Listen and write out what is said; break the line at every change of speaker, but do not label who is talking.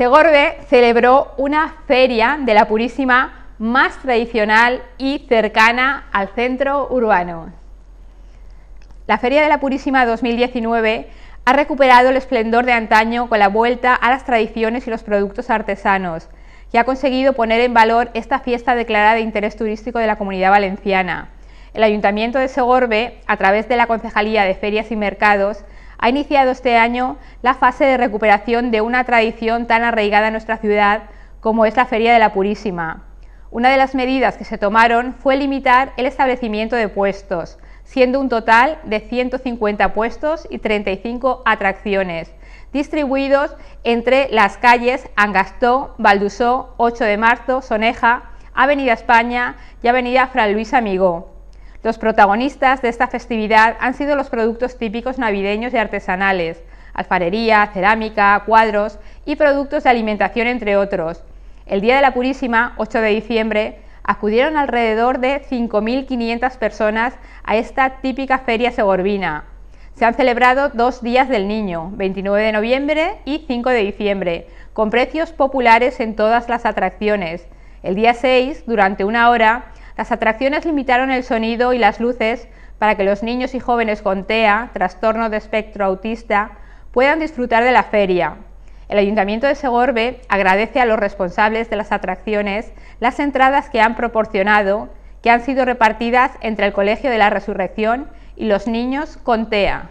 Segorbe celebró una feria de la Purísima más tradicional y cercana al centro urbano. La Feria de la Purísima 2019 ha recuperado el esplendor de antaño con la vuelta a las tradiciones y los productos artesanos y ha conseguido poner en valor esta fiesta declarada de interés turístico de la Comunidad Valenciana. El Ayuntamiento de Segorbe, a través de la Concejalía de Ferias y Mercados, ha iniciado este año la fase de recuperación de una tradición tan arraigada en nuestra ciudad como es la Feria de la Purísima. Una de las medidas que se tomaron fue limitar el establecimiento de puestos, siendo un total de 150 puestos y 35 atracciones, distribuidos entre las calles Angastó, Valdusó, 8 de Marzo, Soneja, Avenida España y Avenida Fran Luis Amigo. Los protagonistas de esta festividad han sido los productos típicos navideños y artesanales, alfarería, cerámica, cuadros y productos de alimentación, entre otros. El Día de la Purísima, 8 de diciembre, acudieron alrededor de 5.500 personas a esta típica feria segorbina. Se han celebrado dos días del niño, 29 de noviembre y 5 de diciembre, con precios populares en todas las atracciones. El día 6, durante una hora, las atracciones limitaron el sonido y las luces para que los niños y jóvenes con TEA, trastorno de espectro autista, puedan disfrutar de la feria. El Ayuntamiento de Segorbe agradece a los responsables de las atracciones las entradas que han proporcionado, que han sido repartidas entre el Colegio de la Resurrección y los niños con TEA.